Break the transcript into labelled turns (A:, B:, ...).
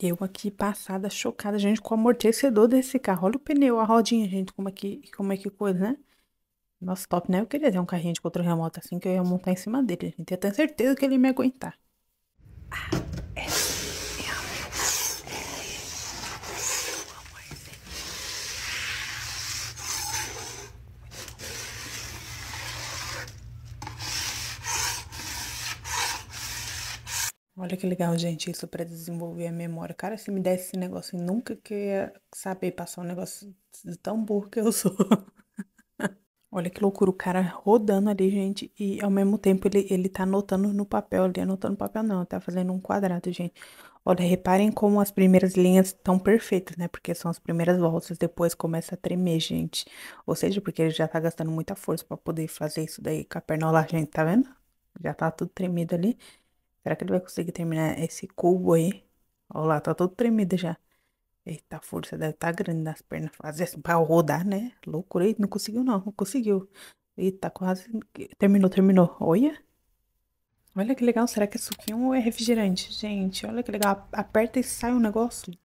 A: Eu aqui passada, chocada, gente, com o amortecedor desse carro. Olha o pneu, a rodinha, gente, como é que, como é que coisa, né? Nossa, top, né? Eu queria ter um carrinho de controle remoto assim que eu ia montar em cima dele, gente. Eu tenho certeza que ele ia me aguentar. Ah. Olha que legal, gente, isso para desenvolver a memória. Cara, se me desse esse negócio, eu nunca queria saber passar um negócio tão burro que eu sou. Olha que loucura, o cara rodando ali, gente, e ao mesmo tempo ele, ele tá anotando no papel ali, anotando no papel não, tá fazendo um quadrado, gente. Olha, reparem como as primeiras linhas estão perfeitas, né? Porque são as primeiras voltas, depois começa a tremer, gente. Ou seja, porque ele já tá gastando muita força para poder fazer isso daí com a perna lá, gente, tá vendo? Já tá tudo tremido ali. Será que ele vai conseguir terminar esse cubo aí? Olha lá, tá todo tremido já. Eita, a força deve tá grande nas pernas. Fazer assim pra rodar, né? Loucura. Eita, não conseguiu não, não conseguiu. Eita, tá quase... Terminou, terminou. Olha. Olha que legal. Será que é suquinho ou é refrigerante? Gente, olha que legal. Aperta e sai o um negócio.